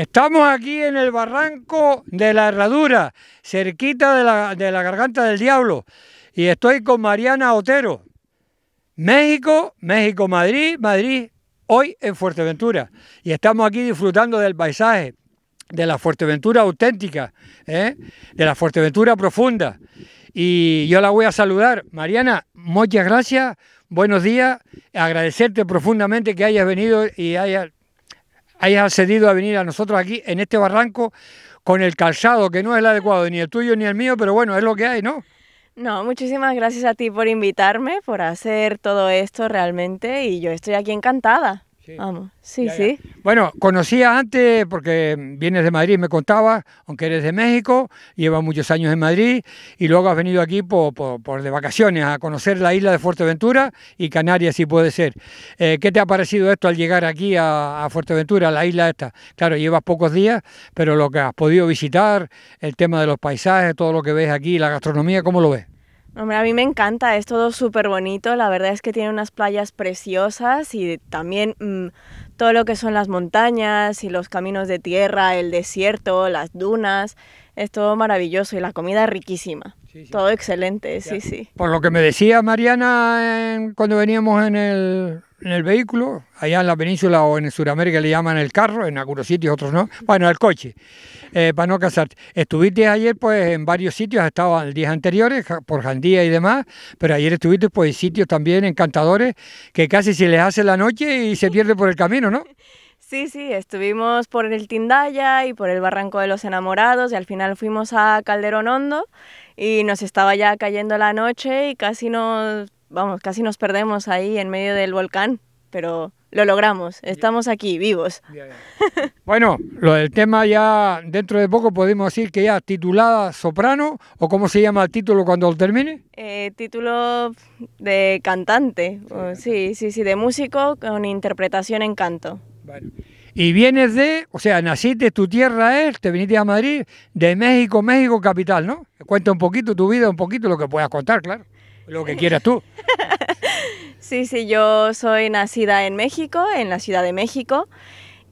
Estamos aquí en el barranco de la Herradura, cerquita de la, Garganta del Diablo, y estoy con Mariana Otero. México, México, Madrid, Madrid, hoy en Fuerteventura. Y estamos aquí disfrutando del paisaje, de la Fuerteventura auténtica, ¿eh? de la Fuerteventura profunda. Y yo la voy a saludar. Mariana, muchas gracias, buenos días, agradecerte profundamente que hayas venido y hayas hayas accedido a venir a nosotros aquí en este barranco con el calzado que no es el adecuado, ni el tuyo ni el mío, pero bueno, es lo que hay, ¿no? No, muchísimas gracias a ti por invitarme, por hacer todo esto realmente y yo estoy aquí encantada. Vamos, sí, sí. Bueno, conocía antes, porque vienes de Madrid, me contabas, aunque eres de México, llevas muchos años en Madrid, y luego has venido aquí por, de vacaciones a conocer la isla de Fuerteventura y Canarias, si puede ser. Eh, ¿Qué te ha parecido esto al llegar aquí a, a Fuerteventura, a la isla esta? Claro, llevas pocos días, pero lo que has podido visitar, el tema de los paisajes, todo lo que ves aquí, la gastronomía, ¿cómo lo ves? Hombre, a mí me encanta, es todo súper bonito, la verdad es que tiene unas playas preciosas y también mm, todo lo que son las montañas y los caminos de tierra, el desierto, las dunas, es todo maravilloso y la comida riquísima todo excelente, sí, sí. Por lo que me decía Mariana cuando veníamos en el, vehículo, allá en la península o en Sudamérica le llaman el carro, en algunos sitios, otros no, bueno, el coche, eh, para no casarte. Estuviste ayer pues en varios sitios, estaba el día anteriores, por Jandía y demás, pero ayer estuviste pues en sitios también encantadores que casi se les hace la noche y se pierde por el camino, ¿no? Sí, sí, estuvimos por el Tindaya y por el Barranco de los Enamorados y al final fuimos a Calderón Hondo y nos estaba ya cayendo la noche y casi nos, vamos, casi nos perdemos ahí en medio del volcán, pero lo logramos, estamos aquí vivos. Bueno, lo del tema ya dentro de poco podemos decir que ya titulada soprano o cómo se llama el título cuando lo termine. Eh, título de cantante, sí, sí, sí, de músico con interpretación en canto. Y vienes de, o sea, naciste, tu tierra es, te viniste a Madrid, de México, México capital, ¿no? Cuenta un poquito tu vida, un poquito lo que puedas contar, claro, lo que quieras tú. sí, sí, yo soy nacida en México, en la Ciudad de México.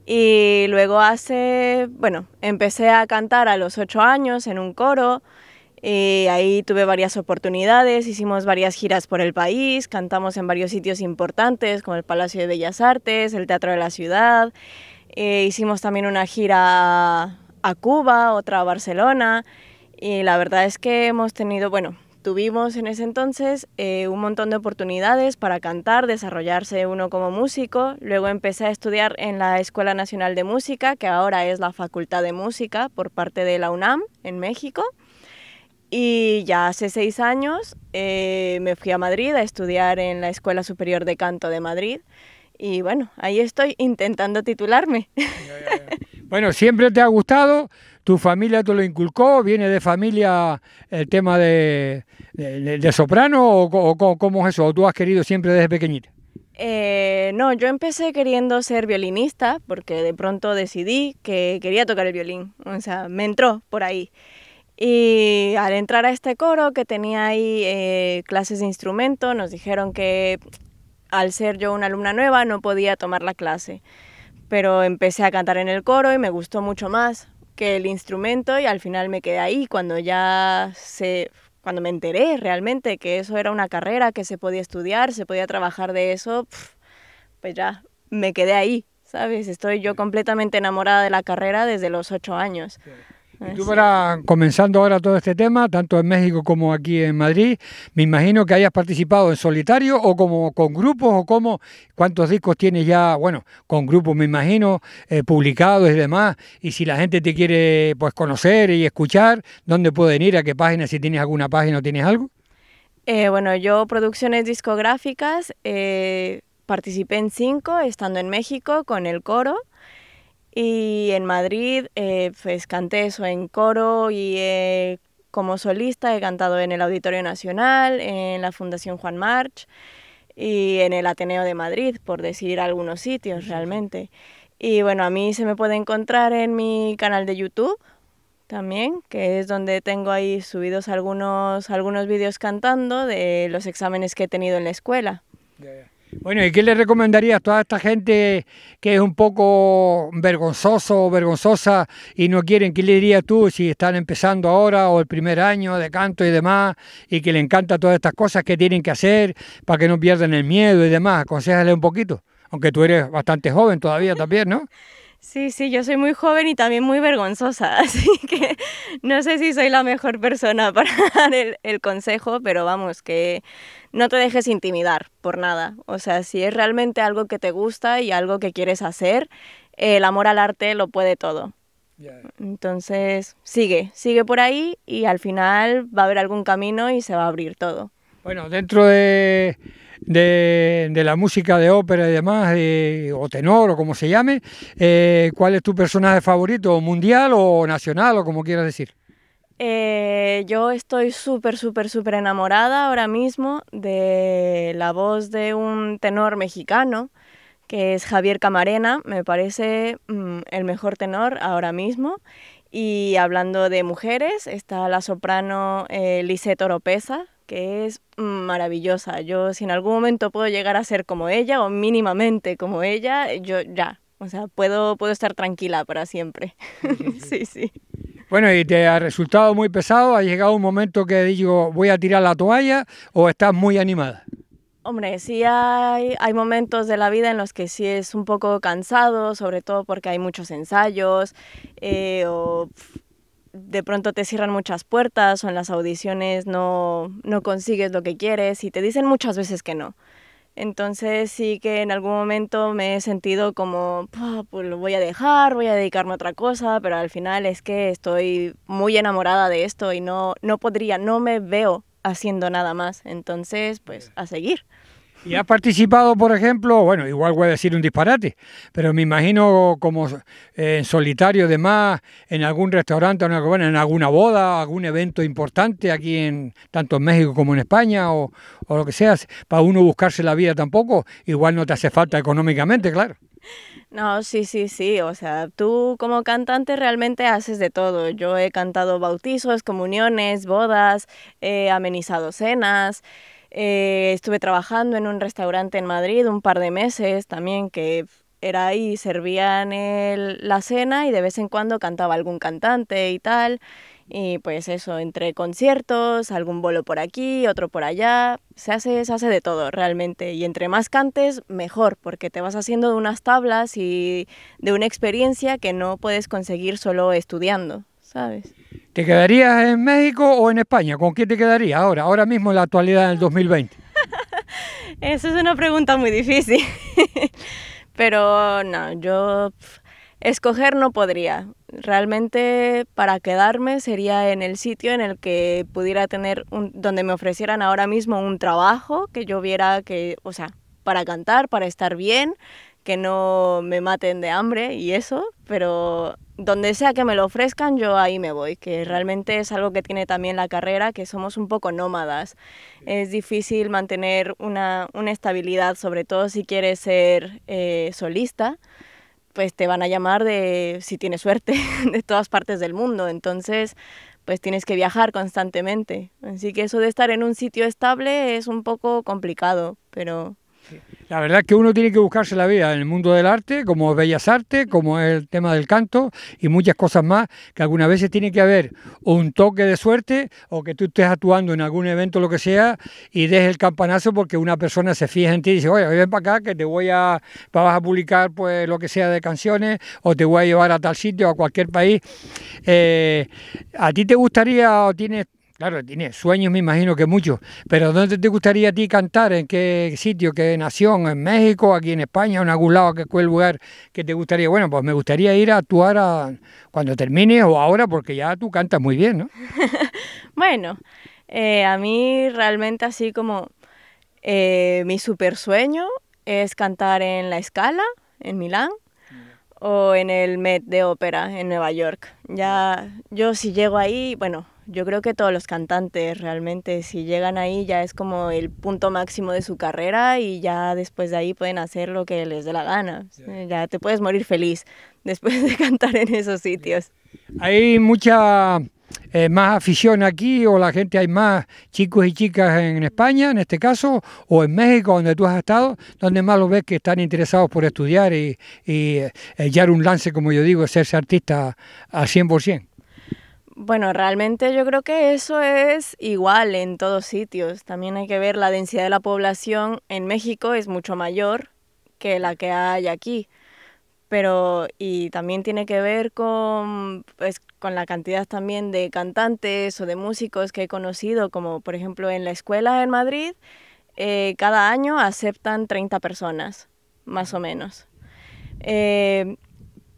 Y luego hace, bueno, empecé a cantar a los ocho años en un coro. Eh, ahí tuve varias oportunidades, hicimos varias giras por el país, cantamos en varios sitios importantes como el Palacio de Bellas Artes, el Teatro de la Ciudad, eh, hicimos también una gira a Cuba, otra a Barcelona y la verdad es que hemos tenido, bueno, tuvimos en ese entonces eh, un montón de oportunidades para cantar, desarrollarse uno como músico, luego empecé a estudiar en la Escuela Nacional de Música, que ahora es la Facultad de Música por parte de la UNAM en México. Y ya hace seis años eh, me fui a Madrid a estudiar en la Escuela Superior de Canto de Madrid. Y bueno, ahí estoy intentando titularme. bueno, siempre te ha gustado, tu familia te lo inculcó, viene de familia el tema de, de, soprano o, cómo es eso, o tú has querido siempre desde pequeñita. Eh, no, yo empecé queriendo ser violinista porque de pronto decidí que quería tocar el violín, o sea, me entró por ahí. Y al entrar a este coro que tenía ahí eh, clases de instrumento, nos dijeron que al ser yo una alumna nueva no podía tomar la clase. Pero empecé a cantar en el coro y me gustó mucho más que el instrumento y al final me quedé ahí cuando ya se cuando me enteré realmente que eso era una carrera que se podía estudiar, se podía trabajar de eso, pues ya me quedé ahí, ¿sabes? Estoy yo completamente enamorada de la carrera desde los ocho años. Y tú para comenzando ahora todo este tema, tanto en México como aquí en Madrid, me imagino que hayas participado en solitario o como con grupos o como cuántos discos tienes ya, bueno, con grupos me imagino, eh, publicados y demás. Y si la gente te quiere pues conocer y escuchar, ¿dónde pueden ir? ¿A qué página? Si tienes alguna página o tienes algo. Eh, bueno, yo producciones discográficas, eh, participé en cinco, estando en México con el coro. Y en Madrid, eh, pues canté eso en coro y eh, como solista he cantado en el Auditorio Nacional, en la Fundación Juan March y en el Ateneo de Madrid, por decir algunos sitios realmente. Y bueno, a mí se me puede encontrar en mi canal de YouTube también, que es donde tengo ahí subidos algunos, algunos vídeos cantando de los exámenes que he tenido en la escuela. Bueno, ¿y qué le recomendarías a toda esta gente que es un poco vergonzoso o vergonzosa y no quieren? ¿Qué le dirías tú si están empezando ahora o el primer año de canto y demás y que le encanta todas estas cosas que tienen que hacer para que no pierdan el miedo y demás? Aconsejale un poquito, aunque tú eres bastante joven todavía también, ¿no? Sí, sí, yo soy muy joven y también muy vergonzosa, así que no sé si soy la mejor persona para dar el, el, consejo, pero vamos, que no te dejes intimidar por nada. O sea, si es realmente algo que te gusta y algo que quieres hacer, el amor al arte lo puede todo. Entonces, sigue, sigue por ahí y al final va a haber algún camino y se va a abrir todo. Bueno, dentro de de, la música de ópera y demás, eh, o tenor o como se llame, eh, ¿cuál es tu personaje favorito, mundial o nacional o como quieras decir? Eh, yo estoy súper, súper, súper enamorada ahora mismo de la voz de un tenor mexicano que es Javier Camarena, me parece mm, el mejor tenor ahora mismo. Y hablando de mujeres, está la soprano eh, Lisette que es maravillosa. Yo si en algún momento puedo llegar a ser como ella o mínimamente como ella, yo ya, o sea, puedo, puedo estar tranquila para siempre. sí, sí. Bueno, y te ha resultado muy pesado, ha llegado un momento que digo, voy a tirar la toalla o estás muy animada. Hombre, sí hay, momentos de la vida en los que sí es un poco cansado, sobre todo porque hay muchos ensayos eh, o de pronto te cierran muchas puertas o en las audiciones no, no consigues lo que quieres y te dicen muchas veces que no. Entonces sí que en algún momento me he sentido como, ah, pues lo voy a dejar, voy a dedicarme a otra cosa, pero al final es que estoy muy enamorada de esto y no, no podría, no me veo haciendo nada más. Entonces, pues a seguir. Y has participado, por ejemplo, bueno, igual voy a decir un disparate, pero me imagino como eh, en solitario, demás, en algún restaurante, en, alguna boda, algún evento importante aquí en tanto en México como en España o, lo que sea, para uno buscarse la vida tampoco, igual no te hace falta económicamente, claro. No, sí, sí, sí. O sea, tú como cantante realmente haces de todo. Yo he cantado bautizos, comuniones, bodas, he amenizado cenas. Eh, estuve trabajando en un restaurante en Madrid un par de meses también que era ahí, servían la cena y de vez en cuando cantaba algún cantante y tal. Y pues eso, entre conciertos, algún bolo por aquí, otro por allá, se hace, se hace de todo realmente. Y entre más cantes, mejor, porque te vas haciendo de unas tablas y de una experiencia que no puedes conseguir solo estudiando. ¿sabes? ¿Te quedarías en México o en España? ¿Con quién te quedarías ahora, ahora mismo en la actualidad del 2020? Esa es una pregunta muy difícil, pero no, yo escoger no podría. Realmente para quedarme sería en el sitio en el que pudiera tener, un, donde me ofrecieran ahora mismo un trabajo, que yo viera que, o sea, para cantar, para estar bien, que no me maten de hambre y eso, pero donde sea que me lo ofrezcan, yo ahí me voy, que realmente es algo que tiene también la carrera, que somos un poco nómadas. Es difícil mantener una, estabilidad, sobre todo si quieres ser eh, solista, pues te van a llamar de, si tienes suerte, de todas partes del mundo. Entonces, pues tienes que viajar constantemente. Así que eso de estar en un sitio estable es un poco complicado, pero la verdad es que uno tiene que buscarse la vida en el mundo del arte, como Bellas Artes, como el tema del canto y muchas cosas más, que algunas veces tiene que haber un toque de suerte o que tú estés actuando en algún evento, lo que sea, y des el campanazo porque una persona se fija en ti y dice, oye, ven para acá que te voy a, vas a publicar pues lo que sea de canciones o te voy a llevar a tal sitio, o a cualquier país. Eh, ¿A ti te gustaría o tienes Claro, tiene sueños, me imagino que muchos. Pero ¿dónde te gustaría a ti cantar? ¿En qué sitio? ¿Qué nación? ¿En México? ¿Aquí en España? ¿En algún lado? ¿Qué lugar que te gustaría? Bueno, pues me gustaría ir a actuar cuando termine o ahora, porque ya tú cantas muy bien, ¿no? bueno, eh, a mí realmente así como eh, mi super sueño es cantar en La Escala, en Milán o en el Met de Ópera en Nueva York. Ya yo si llego ahí, bueno, yo creo que todos los cantantes realmente, si llegan ahí ya es como el punto máximo de su carrera y ya después de ahí pueden hacer lo que les dé la gana. Ya eh, te puedes morir feliz después de cantar en esos sitios. Hay mucha eh, más afición aquí o la gente hay más chicos y chicas en España, en este caso, o en México, donde tú has estado, donde más lo ves que están interesados por estudiar y, y echar un lance, como yo digo, hacerse artista a 100%. Bueno, realmente yo creo que eso es igual en todos sitios. También hay que ver la densidad de la población en México es mucho mayor que la que hay aquí. Pero y también tiene que ver con pues, con la cantidad también de cantantes o de músicos que he conocido, como por ejemplo en la escuela en Madrid, eh, cada año aceptan 30 personas, más o menos. Eh,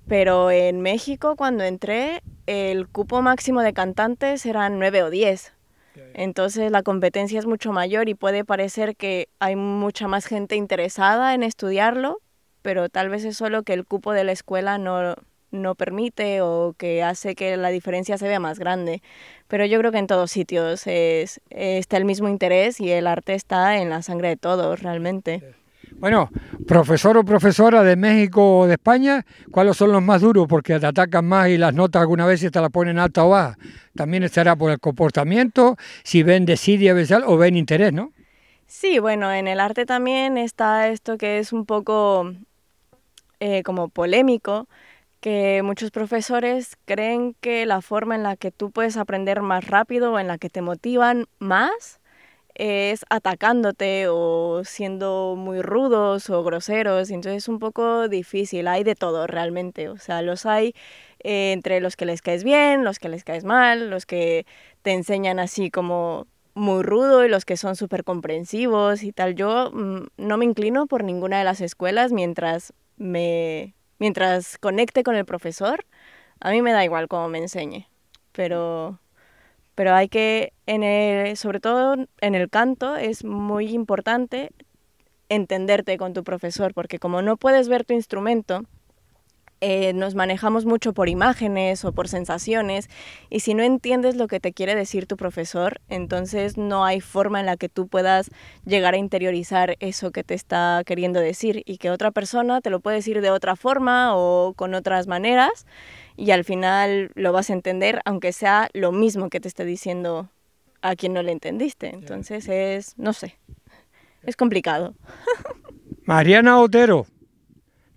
pero en México cuando entré el cupo máximo de cantantes eran nueve o diez. Entonces la competencia es mucho mayor y puede parecer que hay mucha más gente interesada en estudiarlo, pero tal vez es solo que el cupo de la escuela no, permite o que hace que la diferencia se vea más grande. Pero yo creo que en todos sitios es, está el mismo interés y el arte está en la sangre de todos realmente. Bueno, profesor o profesora de México o de España, ¿cuáles son los más duros? Porque te atacan más y las notas alguna vez te las ponen alta o baja. También estará por el comportamiento, si ven desidia o ven interés, ¿no? Sí, bueno, en el arte también está esto que es un poco eh, como polémico, que muchos profesores creen que la forma en la que tú puedes aprender más rápido o en la que te motivan más es atacándote o siendo muy rudos o groseros, entonces es un poco difícil, hay de todo realmente, o sea, los hay eh, entre los que les caes bien, los que les caes mal, los que te enseñan así como muy rudo y los que son súper comprensivos y tal. Yo mm, no me inclino por ninguna de las escuelas mientras me mientras conecte con el profesor. A mí me da igual cómo me enseñe, mm. pero pero hay que, en sobre todo en el canto, es muy importante entenderte con tu profesor, porque como no puedes ver tu instrumento, eh, nos manejamos mucho por imágenes o por sensaciones y si no entiendes lo que te quiere decir tu profesor, entonces no hay forma en la que tú puedas llegar a interiorizar eso que te está queriendo decir y que otra persona te lo puede decir de otra forma o con otras maneras y al final lo vas a entender aunque sea lo mismo que te esté diciendo a quien no le entendiste. Entonces es, no sé, es complicado. Mariana Otero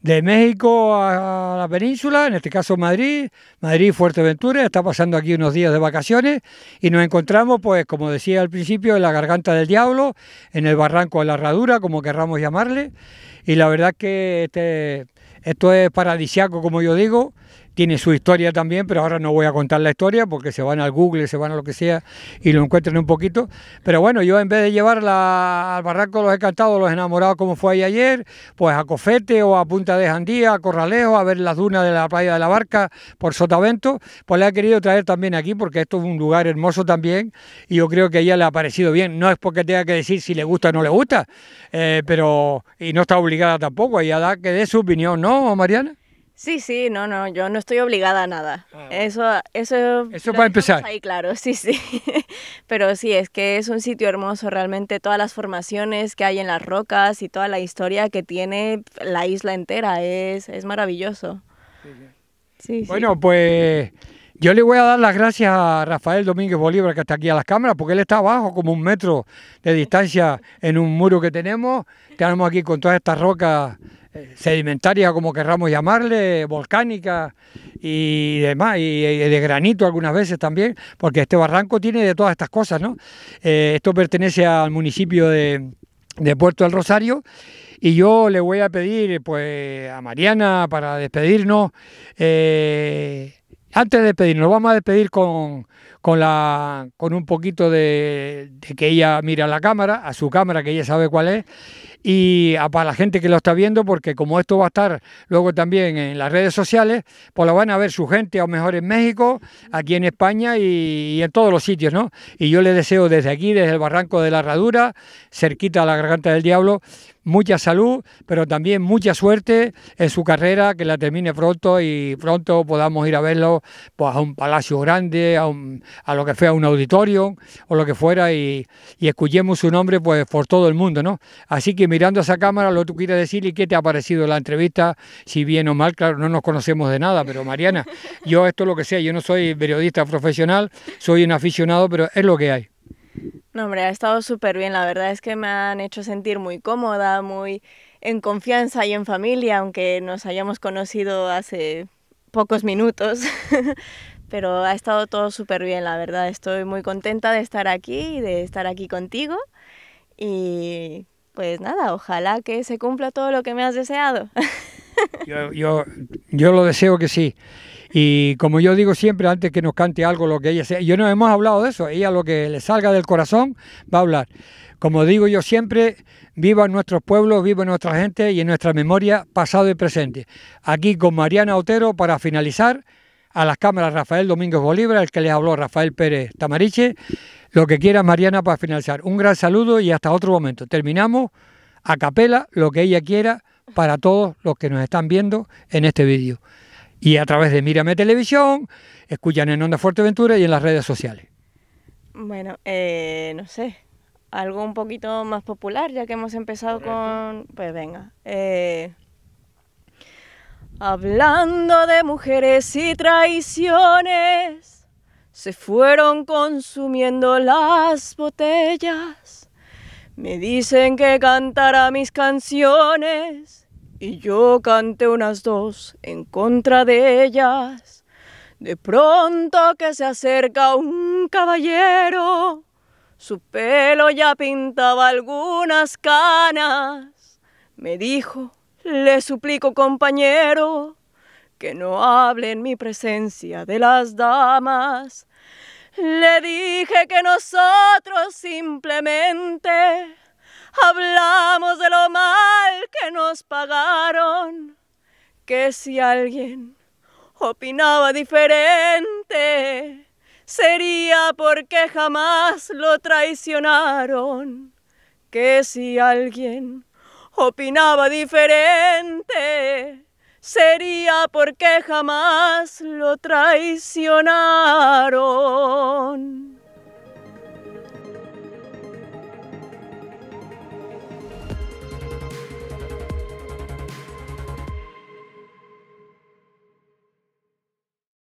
de México a la península, en este caso Madrid, Madrid Fuerteventura, está pasando aquí unos días de vacaciones y nos encontramos, pues como decía al principio, en la garganta del diablo, en el barranco de la herradura, como querramos llamarle, y la verdad que este, esto es paradisiaco, como yo digo, tiene su historia también, pero ahora no voy a contar la historia porque se van al Google, se van a lo que sea y lo encuentran un poquito. Pero bueno, yo en vez de llevarla al barranco de los encantados, los enamorados, como fue ahí ayer, pues a Cofete o a Punta de Jandía, a Corralejo, a ver las dunas de la playa de la Barca por Sotavento, pues le he querido traer también aquí porque esto es un lugar hermoso también y yo creo que a ella le ha parecido bien. No es porque tenga que decir si le gusta o no le gusta, eh, pero y no está obligada tampoco, ella da que dé su opinión, ¿no, Mariana? Sí, sí, no, no, yo no estoy obligada a nada. Ah, eso, eso, eso para empezar. Ahí, claro, sí, sí. Pero sí, es que es un sitio hermoso, realmente todas las formaciones que hay en las rocas y toda la historia que tiene la isla entera es, maravilloso. bueno, pues yo le voy a dar las gracias a Rafael Domínguez Bolívar que está aquí a las cámaras, porque él está abajo, como un metro de distancia en un muro que tenemos. Tenemos aquí con todas estas rocas sedimentaria, como querramos llamarle, volcánica y demás, y, de granito algunas veces también, porque este barranco tiene de todas estas cosas, ¿no? Eh, esto pertenece al municipio de, de Puerto del Rosario. Y yo le voy a pedir pues a Mariana para despedirnos. Eh, antes de despedirnos, vamos a despedir con, con, la, con un poquito de, de, que ella mira la cámara, a su cámara, que ella sabe cuál es, y para la gente que lo está viendo, porque como esto va a estar luego también en las redes sociales, pues lo van a ver su gente, a lo mejor en México, aquí en España y, en todos los sitios, ¿no? Y yo le deseo desde aquí, desde el Barranco de la Herradura, cerquita a la Garganta del Diablo, mucha salud, pero también mucha suerte en su carrera, que la termine pronto y pronto podamos ir a verlo pues, a un palacio grande, a, a lo que sea un auditorio o lo que fuera y, y escuchemos su nombre pues por todo el mundo, ¿no? Así que mirando a esa cámara lo que tú quieres decir y qué te ha parecido la entrevista, si bien o mal, claro, no nos conocemos de nada, pero Mariana, yo esto lo que sea, yo no soy periodista profesional, soy un aficionado, pero es lo que hay. No, hombre, ha estado súper bien, la verdad es que me han hecho sentir muy cómoda, muy en confianza y en familia, aunque nos hayamos conocido hace pocos minutos. pero ha estado todo súper bien, la verdad. Estoy muy contenta de estar aquí, y de estar aquí contigo y pues nada, ojalá que se cumpla todo lo que me has deseado. Yo, yo, lo deseo que sí. Y como yo digo siempre, antes que nos cante algo, lo que ella sea, yo no hemos hablado de eso, ella lo que le salga del corazón va a hablar. Como digo yo siempre, viva nuestros pueblos, viva nuestra gente y en nuestra memoria pasado y presente. Aquí con Mariana Otero para finalizar a las cámaras Rafael Domínguez Bolívar, el que les habló Rafael Pérez Tamariche. Lo que quiera Mariana para finalizar. Un gran saludo y hasta otro momento. Terminamos a capela lo que ella quiera para todos los que nos están viendo en este vídeo. Y a través de Mírame Televisión, escuchan en Onda Fuerteventura y en las redes sociales. Bueno, eh, no sé, algo un poquito más popular, ya que hemos empezado con... Pues venga, eh, Hablando de mujeres y traiciones, se fueron consumiendo las botellas. Me dicen que cantara mis canciones y yo canté unas dos en contra de ellas. De pronto que se acerca un caballero, su pelo ya pintaba algunas canas. Me dijo le suplico, compañero, que no hable en mi presencia de las damas. Le dije que nosotros simplemente hablamos de lo mal que nos pagaron, que si alguien opinaba diferente, sería porque jamás lo traicionaron, que si alguien opinaba diferente, sería porque jamás lo traicionaron.